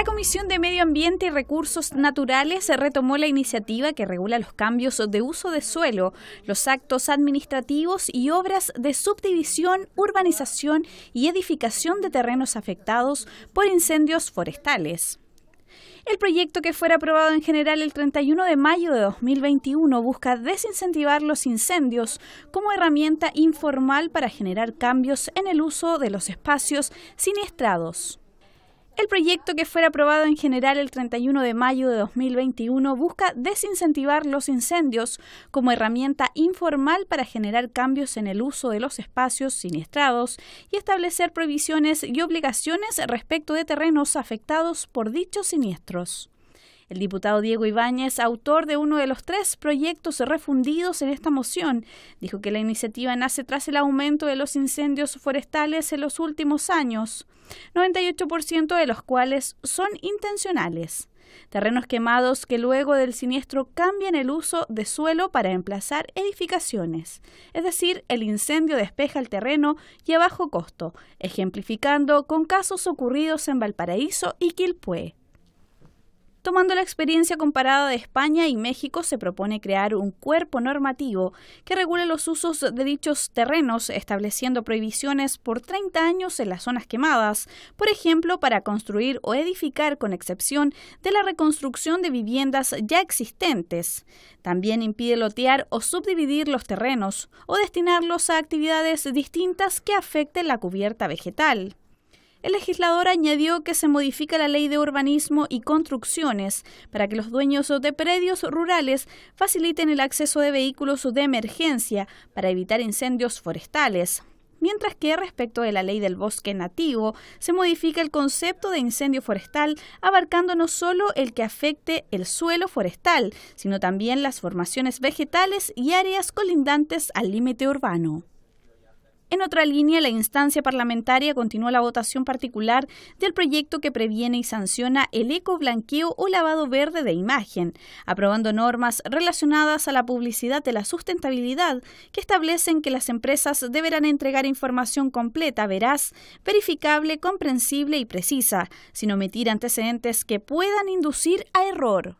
La Comisión de Medio Ambiente y Recursos Naturales retomó la iniciativa que regula los cambios de uso de suelo, los actos administrativos y obras de subdivisión, urbanización y edificación de terrenos afectados por incendios forestales. El proyecto que fuera aprobado en general el 31 de mayo de 2021 busca desincentivar los incendios como herramienta informal para generar cambios en el uso de los espacios siniestrados. El proyecto que fue aprobado en general el 31 de mayo de 2021 busca desincentivar los incendios como herramienta informal para generar cambios en el uso de los espacios siniestrados y establecer prohibiciones y obligaciones respecto de terrenos afectados por dichos siniestros. El diputado Diego Ibáñez, autor de uno de los tres proyectos refundidos en esta moción, dijo que la iniciativa nace tras el aumento de los incendios forestales en los últimos años, 98% de los cuales son intencionales. Terrenos quemados que luego del siniestro cambian el uso de suelo para emplazar edificaciones. Es decir, el incendio despeja el terreno y a bajo costo, ejemplificando con casos ocurridos en Valparaíso y Quilpué. Tomando la experiencia comparada de España y México, se propone crear un cuerpo normativo que regule los usos de dichos terrenos, estableciendo prohibiciones por 30 años en las zonas quemadas, por ejemplo, para construir o edificar con excepción de la reconstrucción de viviendas ya existentes. También impide lotear o subdividir los terrenos o destinarlos a actividades distintas que afecten la cubierta vegetal. El legislador añadió que se modifica la ley de urbanismo y construcciones para que los dueños de predios rurales faciliten el acceso de vehículos de emergencia para evitar incendios forestales. Mientras que respecto de la ley del bosque nativo, se modifica el concepto de incendio forestal abarcando no solo el que afecte el suelo forestal, sino también las formaciones vegetales y áreas colindantes al límite urbano. En otra línea, la instancia parlamentaria continuó la votación particular del proyecto que previene y sanciona el eco, blanqueo o lavado verde de imagen, aprobando normas relacionadas a la publicidad de la sustentabilidad que establecen que las empresas deberán entregar información completa, veraz, verificable, comprensible y precisa, sin omitir antecedentes que puedan inducir a error.